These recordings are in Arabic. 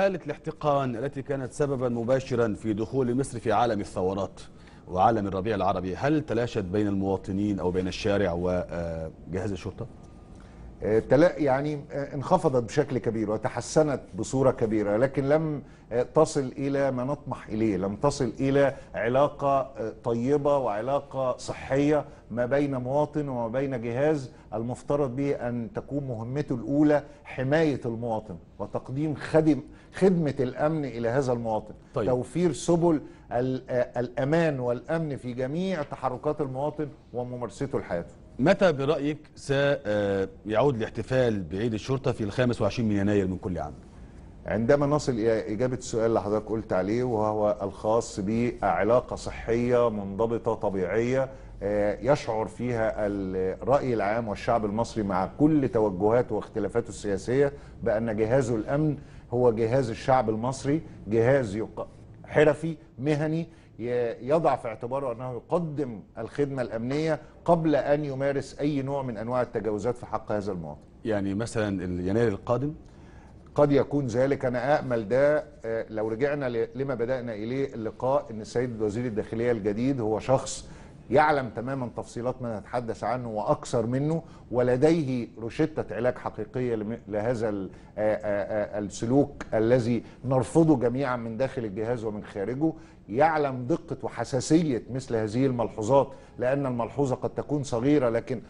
حالة الاحتقان التي كانت سببا مباشرا في دخول مصر في عالم الثورات وعالم الربيع العربي هل تلاشت بين المواطنين أو بين الشارع وجهاز الشرطة؟ آه، يعني آه، انخفضت بشكل كبير وتحسنت بصورة كبيرة لكن لم آه، تصل إلى ما نطمح إليه لم تصل إلى علاقة طيبة وعلاقة صحية ما بين مواطن وما بين جهاز المفترض به أن تكون مهمته الأولى حماية المواطن وتقديم خدم خدمة الأمن إلى هذا المواطن طيب. توفير سبل الأمان والأمن في جميع تحركات المواطن وممارسته لحياته متى برأيك سيعود آه، الاحتفال بعيد الشرطة في الخامس وعشرين من يناير من كل عام؟ عندما نصل إلى إجابة السؤال اللي حضرتك قلت عليه وهو الخاص بعلاقة صحية منضبطة طبيعية آه، يشعر فيها الرأي العام والشعب المصري مع كل توجهاته واختلافاته السياسية بأن جهاز الأمن هو جهاز الشعب المصري جهاز حرفي مهني يضع في اعتباره أنه يقدم الخدمة الأمنية قبل أن يمارس أي نوع من أنواع التجاوزات في حق هذا المواطن يعني مثلا يناير القادم قد يكون ذلك أنا أأمل ده آه، لو رجعنا لما بدأنا إليه اللقاء أن السيد وزير الداخلية الجديد هو شخص يعلم تماما تفصيلات ما نتحدث عنه واكثر منه ولديه روشته علاج حقيقيه لهذا السلوك الذي نرفضه جميعا من داخل الجهاز ومن خارجه يعلم دقه وحساسيه مثل هذه الملحوظات لان الملحوظه قد تكون صغيره لكن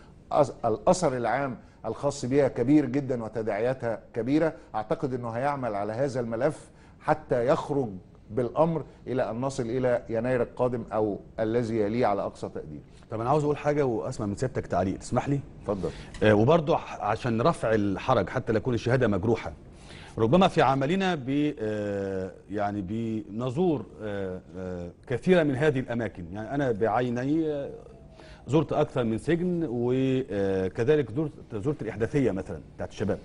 الاثر العام الخاص بها كبير جدا وتداعياتها كبيره اعتقد انه هيعمل على هذا الملف حتى يخرج بالامر الى ان نصل الى يناير القادم او الذي يليه على اقصى تقدير. طب انا عاوز اقول حاجه واسمع من سيادتك تعليق تسمح لي؟ اتفضل. آه وبرضه عشان رفع الحرج حتى لا تكون الشهاده مجروحه. ربما في عملنا ب آه يعني بنزور آه آه كثيرا من هذه الاماكن، يعني انا بعيني آه، زرت اكثر من سجن وكذلك آه، زرت زرت الاحداثيه مثلا بتاعت الشباب.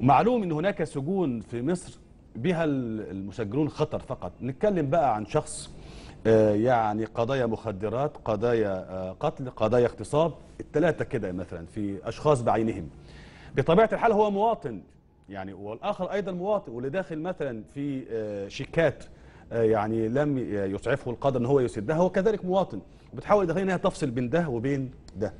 معلوم ان هناك سجون في مصر بها المسجلون خطر فقط نتكلم بقى عن شخص آه، يعني قضايا مخدرات قضايا آه، قتل قضايا اغتصاب الثلاثة كده مثلا في أشخاص بعينهم بطبيعة الحال هو مواطن يعني والآخر أيضا مواطن واللي داخل مثلا في آه، شيكات يعني لم يسعفه القدر ان هو يسدها هو كذلك مواطن وبتحاول داخلين انها تفصل بين ده وبين ده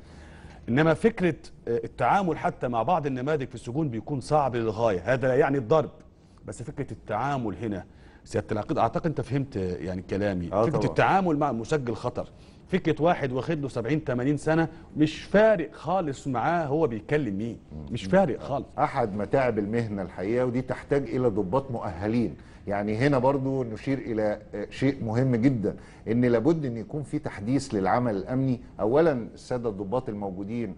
انما فكره التعامل حتى مع بعض النماذج في السجون بيكون صعب للغايه هذا لا يعني الضرب بس فكره التعامل هنا سياده العقيد اعتقد انت فهمت يعني كلامي آه فكره طبعا. التعامل مع مسجل خطر فكره واحد واخد له 70 80 سنه مش فارق خالص معاه هو بيتكلم مين مش فارق خالص احد متاعب المهنه الحقيقه ودي تحتاج الى ضباط مؤهلين يعني هنا برضو نشير الى آه، شيء مهم جدا ان لابد ان يكون في تحديث للعمل الامني اولا الساده الضباط الموجودين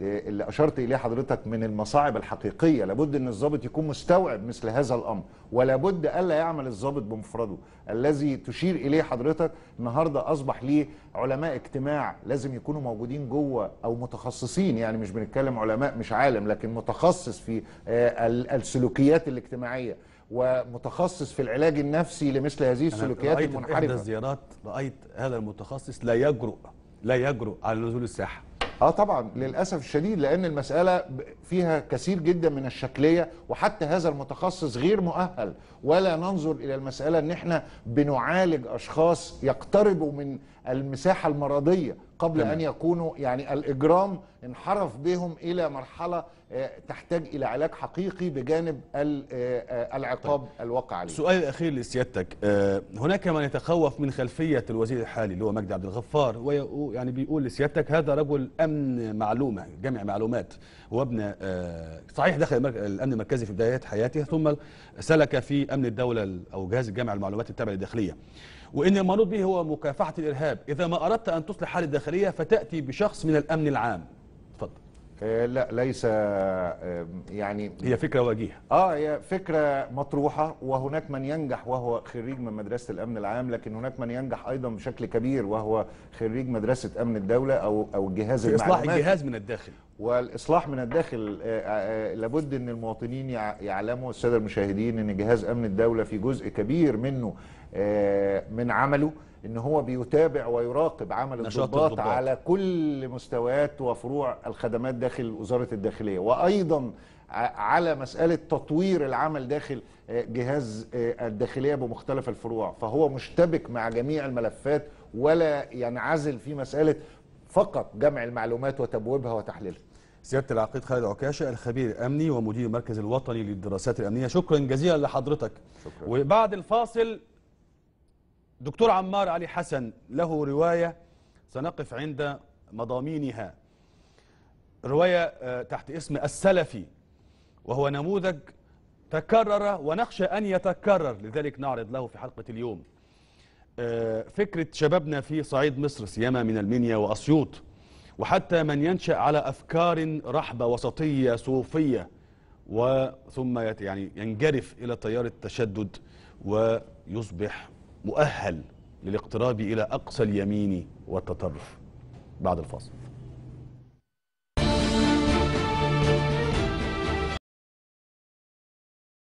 إيه، اللي اشرت اليه حضرتك من المصاعب الحقيقيه لابد ان الضابط يكون مستوعب مثل هذا الامر ولابد الا يعمل الضابط بمفرده الذي تشير اليه حضرتك النهارده اصبح ليه علماء اجتماع لازم يكونوا موجودين جوه او متخصصين يعني مش بنتكلم علماء مش عالم لكن متخصص في آه، السلوكيات الاجتماعيه ومتخصص في العلاج النفسي لمثل هذه السلوكيات المنحرفه في احدى الزيارات رايت هذا المتخصص لا يجرؤ لا يجرؤ على نزول الساحه اه طبعا للاسف الشديد لان المساله فيها كثير جدا من الشكليه وحتى هذا المتخصص غير مؤهل ولا ننظر الى المساله ان احنا بنعالج اشخاص يقتربوا من المساحة المرضية قبل أن يكونوا يعني الإجرام انحرف بهم إلى مرحلة آه، تحتاج إلى علاج حقيقي بجانب آه، آه، العقاب طيب. الواقع عليه سؤال الاخير لسيادتك هناك من يتخوف من خلفية الوزير الحالي اللي هو مجدي عبد الغفار ويعني بيقول لسيادتك هذا رجل أمن معلومة جمع معلومات هو ابن صحيح دخل الأمن المركزي في بدايات حياته ثم سلك في أمن الدولة أو جهاز جمع المعلومات التابع للداخلية وإن المنوط به هو مكافحة الإرهاب إذا ما أردت أن تصلح حالة الداخليه فتأتي بشخص من الأمن العام اتفضل آه، لا ليس آه، يعني هي فكره وجيهه اه هي فكره مطروحه وهناك من ينجح وهو خريج من مدرسه الامن العام لكن هناك من ينجح ايضا بشكل كبير وهو خريج مدرسه امن الدوله او او الجهاز في اصلاح الجهاز من الداخل والاصلاح من الداخل آه، آه، آه، لابد ان المواطنين يعلموا الساده المشاهدين ان جهاز امن الدوله في جزء كبير منه من عمله ان هو بيتابع ويراقب عمل الضباط على كل مستويات وفروع الخدمات داخل وزاره الداخليه وايضا على مساله تطوير العمل داخل جهاز الداخليه بمختلف الفروع فهو مشتبك مع جميع الملفات ولا ينعزل في مساله فقط جمع المعلومات وتبويبها وتحليلها سياده العقيد خالد عكاشه الخبير الامني ومدير المركز الوطني للدراسات الامنيه شكرا جزيلا لحضرتك شكرا. وبعد الفاصل دكتور عمار علي حسن له روايه سنقف عند مضامينها روايه آه، تحت اسم السلفي وهو نموذج تكرر ونخشى ان يتكرر لذلك نعرض له في حلقه اليوم آه، فكره شبابنا في صعيد مصر سيما من المنيا واسيوط وحتى من ينشأ على أفكار رحبة وسطية صوفية وثم يعني ينجرف إلى تيار التشدد ويصبح مؤهل للاقتراب إلى أقصى اليمين والتطرف بعد الفاصل